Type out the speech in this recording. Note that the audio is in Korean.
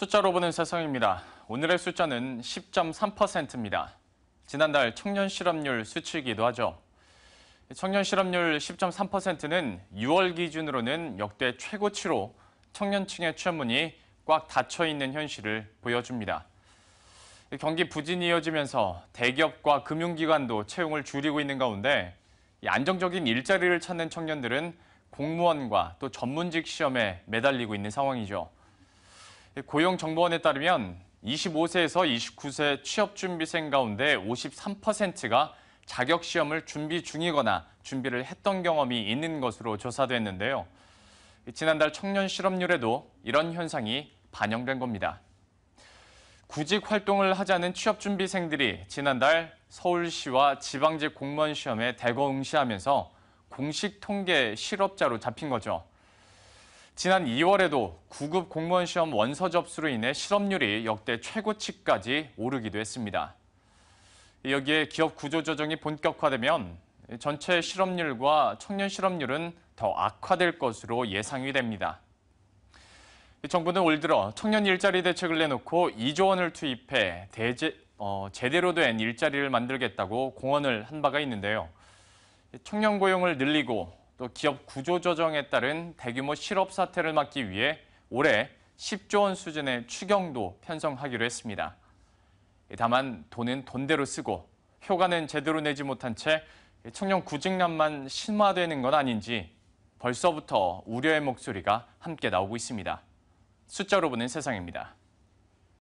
숫자로 보는 세상입니다. 오늘의 숫자는 10.3%입니다. 지난달 청년 실업률 수치이기도 하죠. 청년 실업률 10.3%는 6월 기준으로는 역대 최고치로 청년층의 취업문이 꽉 닫혀 있는 현실을 보여줍니다. 경기 부진이 이어지면서 대기업과 금융기관도 채용을 줄이고 있는 가운데 안정적인 일자리를 찾는 청년들은 공무원과 또 전문직 시험에 매달리고 있는 상황이죠. 고용정보원에 따르면 25세에서 29세 취업준비생 가운데 53%가 자격시험을 준비 중이거나 준비를 했던 경험이 있는 것으로 조사됐는데요. 지난달 청년 실업률에도 이런 현상이 반영된 겁니다. 구직 활동을 하자는 취업준비생들이 지난달 서울시와 지방직 공무원 시험에 대거 응시하면서 공식 통계 실업자로 잡힌 거죠. 지난 2월에도 9급 공무원 시험 원서 접수로 인해 실업률이 역대 최고치까지 오르기도 했습니다. 여기에 기업 구조조정이 본격화되면 전체 실업률과 청년 실업률은 더 악화될 것으로 예상이 됩니다. 정부는 올 들어 청년 일자리 대책을 내놓고 2조 원을 투입해 대제, 어, 제대로 된 일자리를 만들겠다고 공언을 한 바가 있는데요. 청년 고용을 늘리고 또 기업 구조 조정에 따른 대규모 실업 사태를 막기 위해 올해 10조 원 수준의 추경도 편성하기로 했습니다. 다만 돈은 돈대로 쓰고 효과는 제대로 내지 못한 채 청년 구직난만 심화되는 건 아닌지 벌써부터 우려의 목소리가 함께 나오고 있습니다. 숫자로 보는 세상입니다.